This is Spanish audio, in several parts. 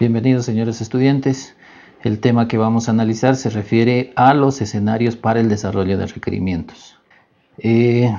Bienvenidos señores estudiantes. El tema que vamos a analizar se refiere a los escenarios para el desarrollo de requerimientos. Eh,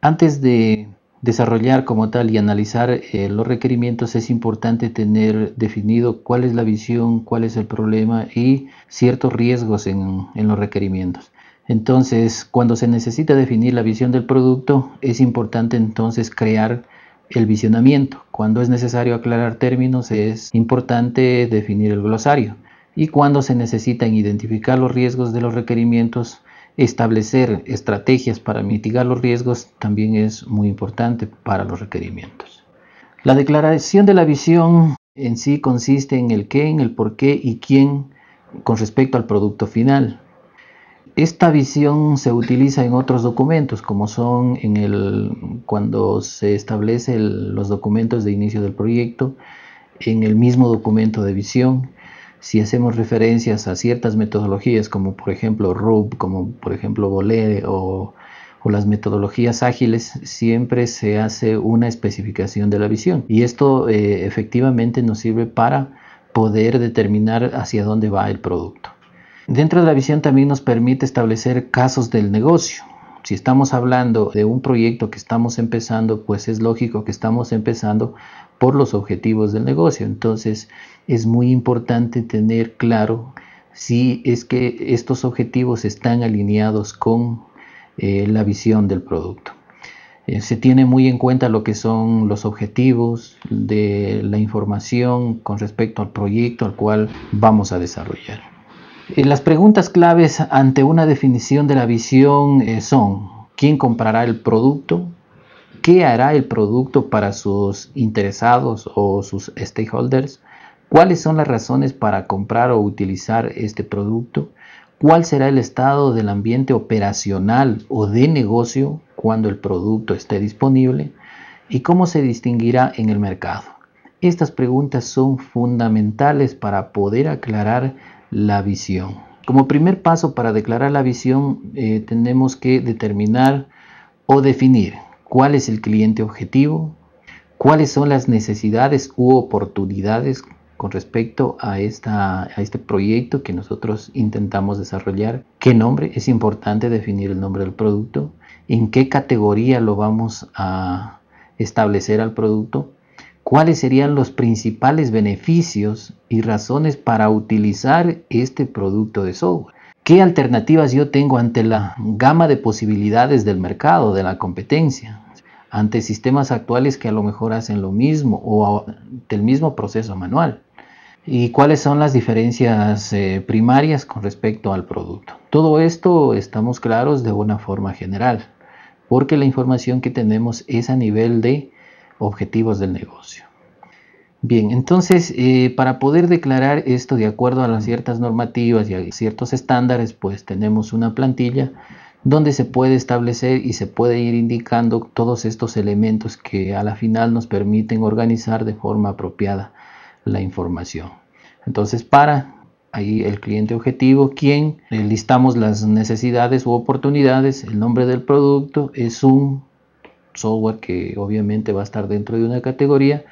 antes de desarrollar como tal y analizar eh, los requerimientos es importante tener definido cuál es la visión, cuál es el problema y ciertos riesgos en los requerimientos. Entonces, cuando se necesita definir la visión del producto, es importante entonces crear el visionamiento. Cuando es necesario aclarar términos es importante definir el glosario y cuando se necesitan identificar los riesgos de los requerimientos, establecer estrategias para mitigar los riesgos también es muy importante para los requerimientos. La declaración de la visión en sí consiste en el qué, en el por qué y quién con respecto al producto final. Esta visión se utiliza en otros documentos, como son en el, cuando se establecen los documentos de inicio del proyecto, en el mismo documento de visión, si hacemos referencias a ciertas metodologías, como por ejemplo RUB, como por ejemplo Bolere o, las metodologías ágiles, siempre se hace una especificación de la visión. Y esto eh, efectivamente nos sirve para poder determinar hacia dónde va el producto. Dentro de la visión también nos permite establecer casos del negocio. Si estamos hablando de un proyecto que estamos empezando, pues es lógico que estamos empezando por los objetivos del negocio. Entonces es muy importante tener claro si es que estos objetivos están alineados con eh, la visión del producto. Eh, se tiene muy en cuenta lo que son los objetivos de la información con respecto al proyecto al cual vamos a desarrollar. Eh, las preguntas claves ante una definición de la visión eh, son, ¿quién comprará el producto? ¿Qué hará el producto para sus interesados o sus stakeholders? ¿Cuáles son las razones para comprar o utilizar este producto? ¿Cuál será el estado del ambiente operacional o de negocio cuando el producto esté disponible? ¿Y cómo se distinguirá en el mercado? Estas preguntas son fundamentales para poder aclarar la visión. Como primer paso para declarar la visión eh, tenemos que determinar o definir cuál es el cliente objetivo, cuáles son las necesidades u oportunidades con respecto a, esta, a este proyecto que nosotros intentamos desarrollar. ¿Qué nombre? Es importante definir el nombre del producto. ¿En qué categoría lo vamos a establecer al producto? cuáles serían los principales beneficios y razones para utilizar este producto de software. ¿Qué alternativas yo tengo ante la gama de posibilidades del mercado, de la competencia? Ante sistemas actuales que a lo mejor hacen lo mismo o del mismo proceso manual. ¿Y cuáles son las diferencias eh, primarias con respecto al producto? Todo esto estamos claros de una forma general, porque la información que tenemos es a nivel de objetivos del negocio. Bien, entonces, eh, para poder declarar esto de acuerdo a las ciertas normativas y a ciertos estándares, pues tenemos una plantilla donde se puede establecer y se puede ir indicando todos estos elementos que a la final nos permiten organizar de forma apropiada la información. Entonces, para ahí el cliente objetivo, quien listamos las necesidades u oportunidades, el nombre del producto, es un software que obviamente va a estar dentro de una categoría,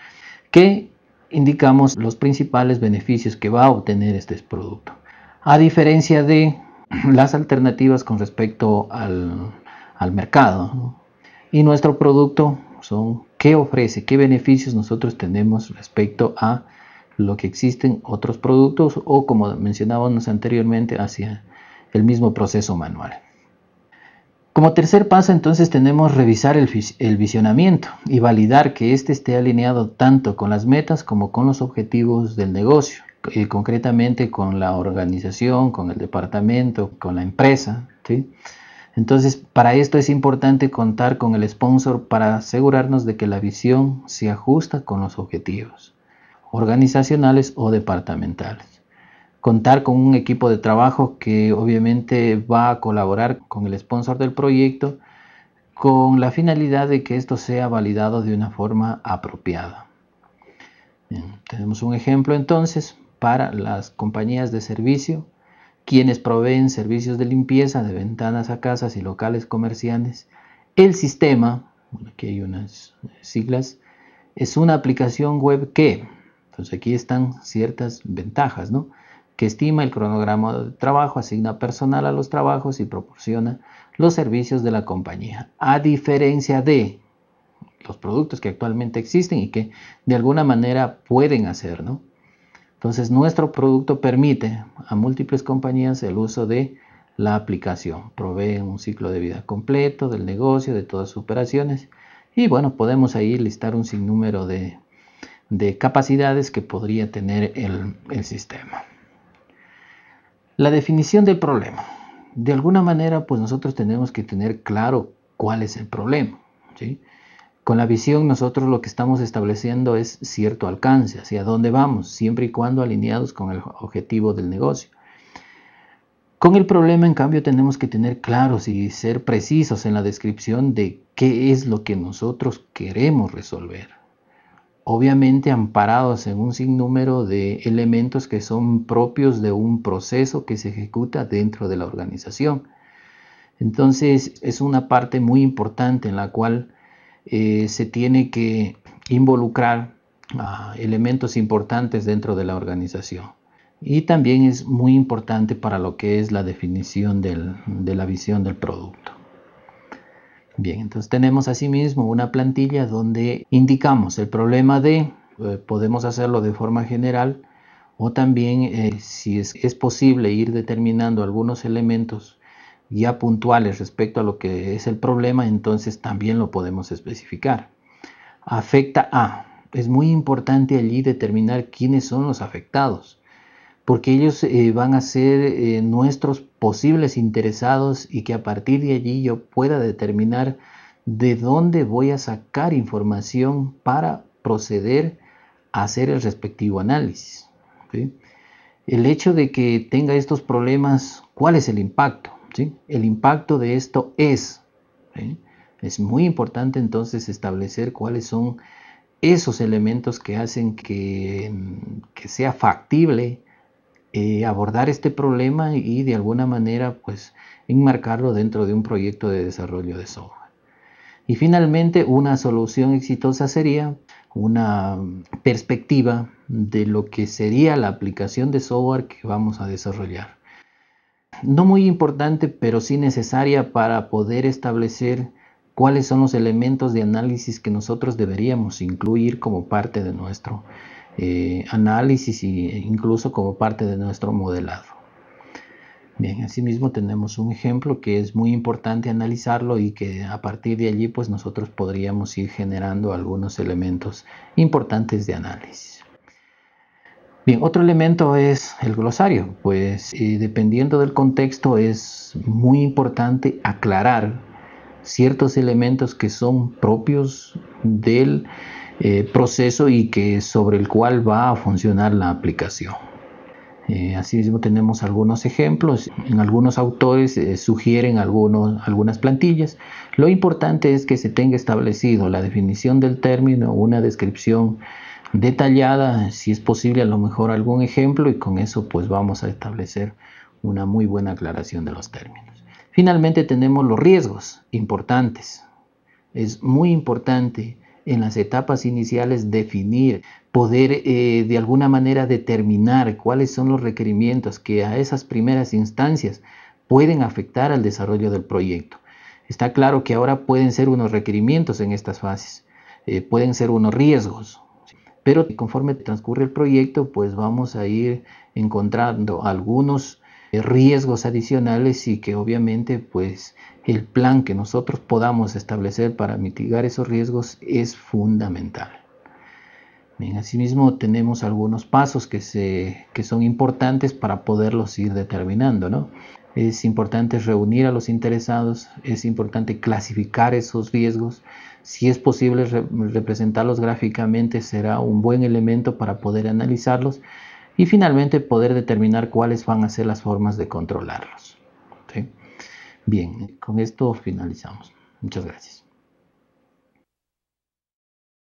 que indicamos los principales beneficios que va a obtener este producto. A diferencia de las alternativas con respecto al, mercado. Y nuestro producto son qué ofrece, qué beneficios nosotros tenemos respecto a lo que existen otros productos o como mencionábamos anteriormente hacia el mismo proceso manual. Como tercer paso entonces tenemos revisar el, visionamiento y validar que éste esté alineado tanto con las metas como con los objetivos del negocio, y eh, concretamente con la organización, con el departamento, con la empresa. Entonces para esto es importante contar con el sponsor para asegurarnos de que la visión se ajusta con los objetivos organizacionales o departamentales contar con un equipo de trabajo que obviamente va a colaborar con el sponsor del proyecto con la finalidad de que esto sea validado de una forma apropiada. tenemos un ejemplo entonces para las compañías de servicio, quienes proveen servicios de limpieza de ventanas a casas y locales comerciales. El sistema, aquí hay unas siglas, es una aplicación web que, entonces pues, aquí están ciertas ventajas, ¿no? que estima el cronograma de trabajo, asigna personal a los trabajos y proporciona los servicios de la compañía. A diferencia de los productos que actualmente existen y que de alguna manera pueden hacer, ¿no? Entonces, nuestro producto permite a múltiples compañías el uso de la aplicación. Provee un ciclo de vida completo del negocio, de todas sus operaciones. Y bueno, podemos ahí listar un sinnúmero de, capacidades que podría tener el sistema. La definición del problema. De alguna manera, pues nosotros tenemos que tener claro cuál es el problema. Con la visión nosotros lo que estamos estableciendo es cierto alcance, hacia dónde vamos, siempre y cuando alineados con el objetivo del negocio. Con el problema, en cambio, tenemos que tener claros y ser precisos en la descripción de qué es lo que nosotros queremos resolver obviamente amparados en un sinnúmero de elementos que son propios de un proceso que se ejecuta dentro de la organización. Entonces es una parte muy importante en la cual eh, se tiene que involucrar elementos importantes dentro de la organización. Y también es muy importante para lo que es la definición de la visión del producto. Bien, entonces tenemos asimismo una plantilla donde indicamos el problema de, eh, podemos hacerlo de forma general o también eh, si es posible ir determinando algunos elementos ya puntuales respecto a lo que es el problema, entonces también lo podemos especificar. Afecta a. Es muy importante allí determinar quiénes son los afectados porque ellos eh, van a ser eh, nuestros posibles interesados y que a partir de allí yo pueda determinar de dónde voy a sacar información para proceder a hacer el respectivo análisis. El hecho de que tenga estos problemas, ¿cuál es el impacto? El impacto de esto es, es muy importante entonces establecer cuáles son esos elementos que hacen que, mm, que sea factible eh, abordar este problema y de alguna manera pues enmarcarlo dentro de un proyecto de desarrollo de software. Y finalmente, una solución exitosa sería una perspectiva de lo que sería la aplicación de software que vamos a desarrollar. No muy importante, pero sí necesaria para poder establecer cuáles son los elementos de análisis que nosotros deberíamos incluir como parte de nuestro eh, análisis e incluso como parte de nuestro modelado. Bien, asimismo tenemos un ejemplo que es muy importante analizarlo y que a partir de allí pues nosotros podríamos ir generando algunos elementos importantes de análisis. Bien, otro elemento es el glosario, pues eh, dependiendo del contexto es muy importante aclarar ciertos elementos que son propios del eh, proceso y que sobre el cual va a funcionar la aplicación. Eh, así mismo tenemos algunos ejemplos, en algunos autores eh, sugieren algunos, algunas plantillas. Lo importante es que se tenga establecido la definición del término, una descripción detallada, si es posible a lo mejor algún ejemplo y con eso pues vamos a establecer una muy buena aclaración de los términos. Finalmente tenemos los riesgos importantes. Es muy importante en las etapas iniciales definir, poder eh, de alguna manera determinar cuáles son los requerimientos que a esas primeras instancias pueden afectar al desarrollo del proyecto. Está claro que ahora pueden ser unos requerimientos en estas fases, eh, pueden ser unos riesgos, pero conforme transcurre el proyecto, pues vamos a ir encontrando algunos eh, riesgos adicionales y que obviamente pues el plan que nosotros podamos establecer para mitigar esos riesgos es fundamental. Bien, asimismo tenemos algunos pasos que, se, son importantes para poderlos ir determinando. Es importante reunir a los interesados, es importante clasificar esos riesgos. Si es posible representarlos gráficamente será un buen elemento para poder analizarlos y finalmente poder determinar cuáles van a ser las formas de controlarlos. Bien, con esto finalizamos. Muchas gracias.